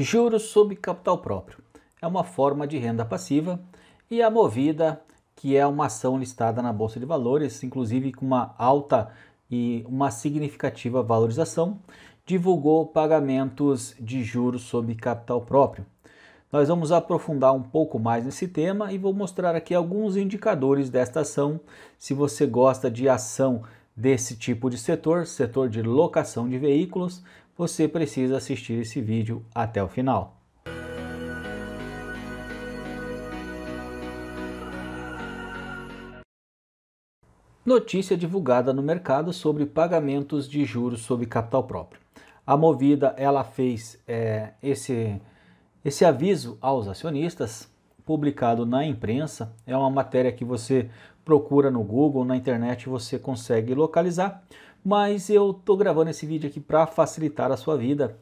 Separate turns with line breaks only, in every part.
Juros sobre capital próprio é uma forma de renda passiva e a movida, que é uma ação listada na Bolsa de Valores, inclusive com uma alta e uma significativa valorização, divulgou pagamentos de juros sobre capital próprio. Nós vamos aprofundar um pouco mais nesse tema e vou mostrar aqui alguns indicadores desta ação. Se você gosta de ação desse tipo de setor, setor de locação de veículos, você precisa assistir esse vídeo até o final. Notícia divulgada no mercado sobre pagamentos de juros sobre capital próprio. A Movida ela fez é, esse, esse aviso aos acionistas publicado na imprensa. É uma matéria que você procura no Google, na internet você consegue localizar. Mas eu estou gravando esse vídeo aqui para facilitar a sua vida,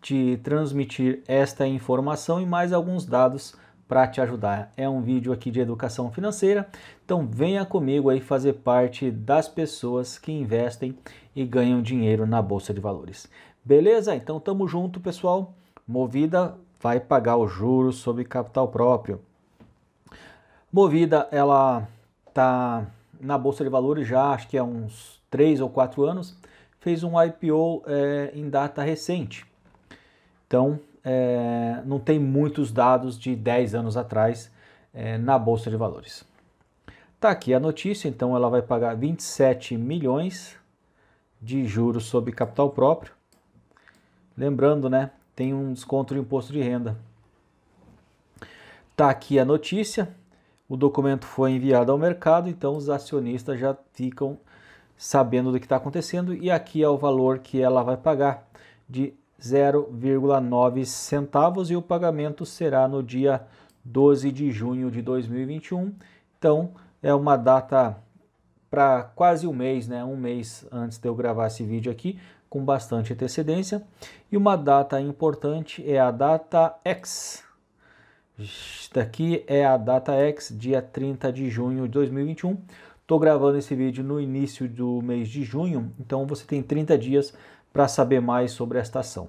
te transmitir esta informação e mais alguns dados para te ajudar. É um vídeo aqui de educação financeira, então venha comigo aí fazer parte das pessoas que investem e ganham dinheiro na bolsa de valores. Beleza? Então tamo junto, pessoal. Movida vai pagar os juros sobre capital próprio. Movida ela está na Bolsa de Valores já acho que há uns 3 ou 4 anos, fez um IPO é, eh, em data recente. Então, é, não tem muitos dados de 10 anos atrás é, na Bolsa de Valores. Tá aqui a notícia, então ela vai pagar 27 milhões de juros sobre capital próprio. Lembrando, né, tem um desconto de imposto de renda. Tá aqui a notícia, o documento foi enviado ao mercado, então os acionistas já ficam sabendo do que está acontecendo e aqui é o valor que ela vai pagar de 0,9 centavos e o pagamento será no dia 12 de junho de 2021. Então é uma data para quase um mês, né? Um mês antes de eu gravar esse vídeo aqui, com bastante antecedência. E uma data importante é a data X, Daqui é a data X, dia 30 de junho de 2021. Estou gravando esse vídeo no início do mês de junho, então você tem 30 dias para saber mais sobre esta ação.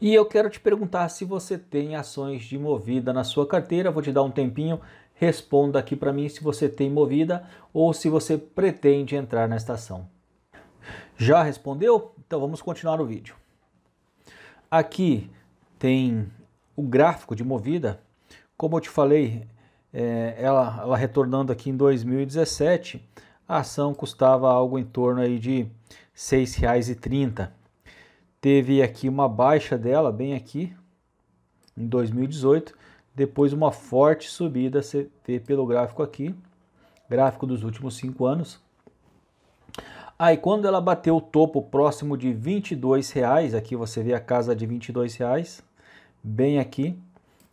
E eu quero te perguntar se você tem ações de Movida na sua carteira. Vou te dar um tempinho, responda aqui para mim se você tem Movida ou se você pretende entrar nesta ação. Já respondeu? Então vamos continuar o vídeo. Aqui tem o gráfico de movida, como eu te falei, é, ela, ela, retornando aqui em 2017, a ação custava algo em torno aí de R$ 6,30. Teve aqui uma baixa dela, bem aqui, em 2018, depois uma forte subida, você vê pelo gráfico aqui, gráfico dos últimos cinco anos. Aí quando ela bateu o topo próximo de 22 reais, aqui você vê a casa de 22 reais, bem aqui.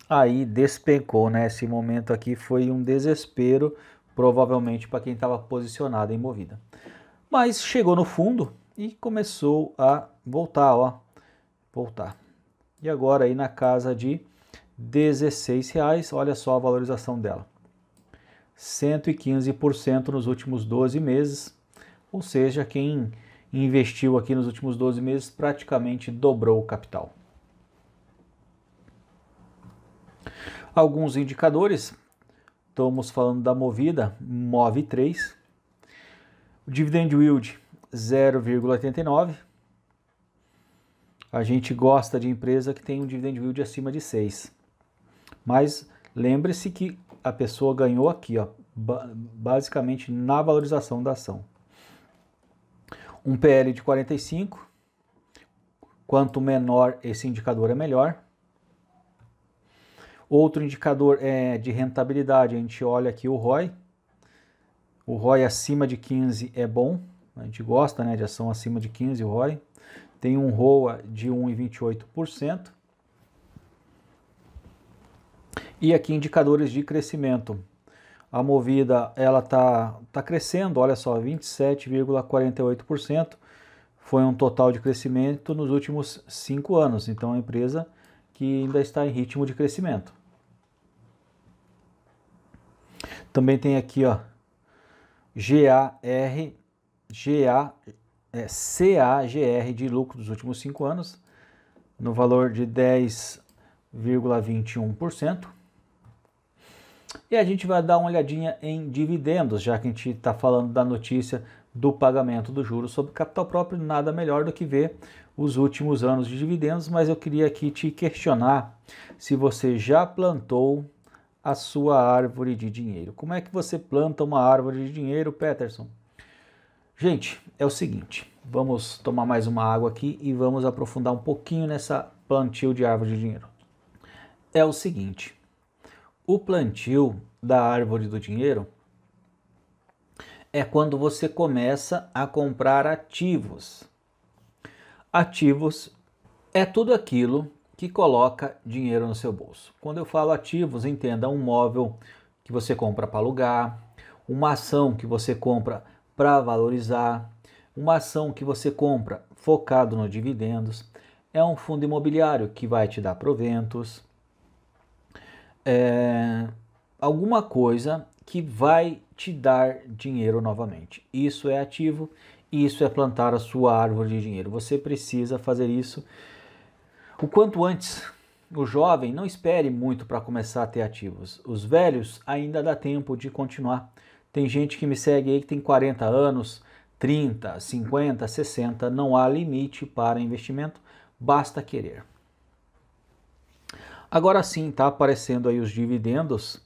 Aí despencou, né? Esse momento aqui foi um desespero, provavelmente para quem estava posicionado em movida. Mas chegou no fundo e começou a voltar, ó. Voltar. E agora aí na casa de 16 reais, olha só a valorização dela. 115% nos últimos 12 meses, ou seja, quem investiu aqui nos últimos 12 meses praticamente dobrou o capital. Alguns indicadores, estamos falando da movida, move 3. O dividend yield 0,89. A gente gosta de empresa que tem um dividend yield acima de 6. Mas lembre-se que a pessoa ganhou aqui, ó, basicamente na valorização da ação. Um PL de 45. Quanto menor esse indicador é melhor. Outro indicador é de rentabilidade, a gente olha aqui o ROI. O ROI acima de 15 é bom, a gente gosta né, de ação acima de 15 o ROI. Tem um ROA de 1,28%. E aqui indicadores de crescimento. A Movida ela tá, tá crescendo, olha só, 27,48%. Foi um total de crescimento nos últimos cinco anos. Então, é a empresa que ainda está em ritmo de crescimento. Também tem aqui, ó, GAR, GA, é, CAGR de lucro dos últimos cinco anos, no valor de 10,21%. E a gente vai dar uma olhadinha em dividendos, já que a gente está falando da notícia do pagamento do juros sobre capital próprio, nada melhor do que ver os últimos anos de dividendos, mas eu queria aqui te questionar se você já plantou a sua árvore de dinheiro. Como é que você planta uma árvore de dinheiro, Peterson? Gente, é o seguinte, vamos tomar mais uma água aqui e vamos aprofundar um pouquinho nessa plantio de árvore de dinheiro. É o seguinte, o plantio da árvore do dinheiro é quando você começa a comprar ativos. Ativos é tudo aquilo que coloca dinheiro no seu bolso. Quando eu falo ativos, entenda um móvel que você compra para alugar, uma ação que você compra para valorizar, uma ação que você compra focado nos dividendos, é um fundo imobiliário que vai te dar proventos, é alguma coisa que vai te dar dinheiro novamente. Isso é ativo, isso é plantar a sua árvore de dinheiro. Você precisa fazer isso o quanto antes. O jovem não espere muito para começar a ter ativos. Os velhos ainda dá tempo de continuar. Tem gente que me segue aí que tem 40 anos, 30, 50, 60, não há limite para investimento, basta querer. Agora sim, tá aparecendo aí os dividendos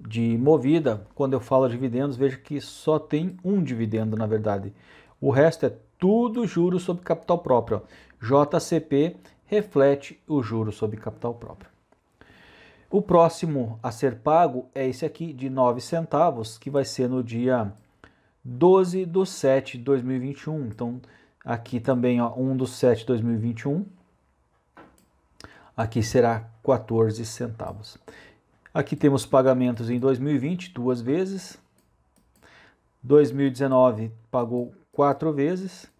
de Movida. Quando eu falo dividendos, veja que só tem um dividendo, na verdade. O resto é tudo juros sobre capital próprio. JCP reflete o juro sobre capital próprio. O próximo a ser pago é esse aqui de 9 centavos, que vai ser no dia 12 de 7 de 2021. Então, aqui também, ó, 1 de 7 de 2021. Aqui será 14 centavos. Aqui temos pagamentos em 2020, duas vezes. 2019 pagou quatro vezes.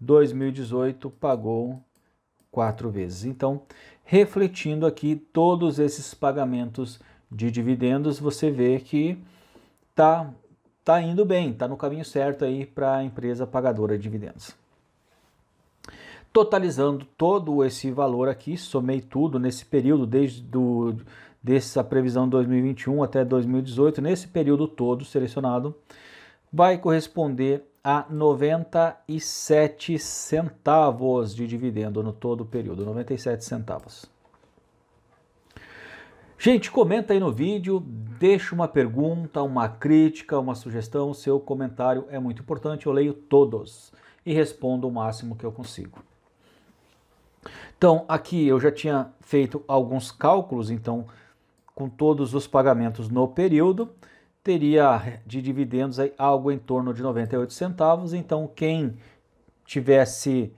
2018 pagou quatro vezes. Então, refletindo aqui todos esses pagamentos de dividendos, você vê que tá tá indo bem, tá no caminho certo aí para a empresa pagadora de dividendos. Totalizando todo esse valor aqui, somei tudo nesse período desde do dessa previsão 2021 até 2018, nesse período todo selecionado, vai corresponder a 97 centavos de dividendo no todo o período, 97 centavos. Gente, comenta aí no vídeo, deixa uma pergunta, uma crítica, uma sugestão, seu comentário é muito importante, eu leio todos e respondo o máximo que eu consigo. Então, aqui eu já tinha feito alguns cálculos, então, com todos os pagamentos no período, teria de dividendos aí algo em torno de 98 centavos. Então, quem tivesse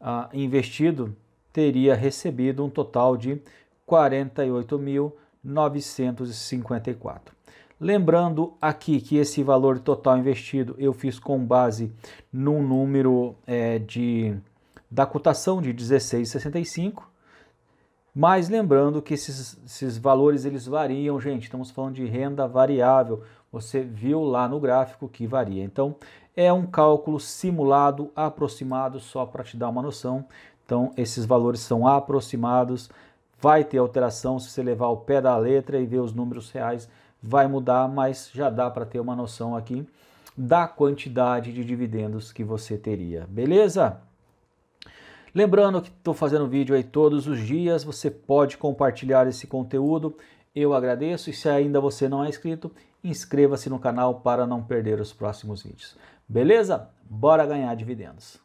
ah, investido teria recebido um total de 48.954. Lembrando aqui que esse valor total investido eu fiz com base num número é, de da cotação de 16,65 mas lembrando que esses, esses valores eles variam, gente. Estamos falando de renda variável. Você viu lá no gráfico que varia. Então, é um cálculo simulado, aproximado, só para te dar uma noção. Então, esses valores são aproximados. Vai ter alteração se você levar o pé da letra e ver os números reais, vai mudar, mas já dá para ter uma noção aqui da quantidade de dividendos que você teria. Beleza? Lembrando que estou fazendo vídeo aí todos os dias, você pode compartilhar esse conteúdo. Eu agradeço e se ainda você não é inscrito, inscreva-se no canal para não perder os próximos vídeos. Beleza? Bora ganhar dividendos.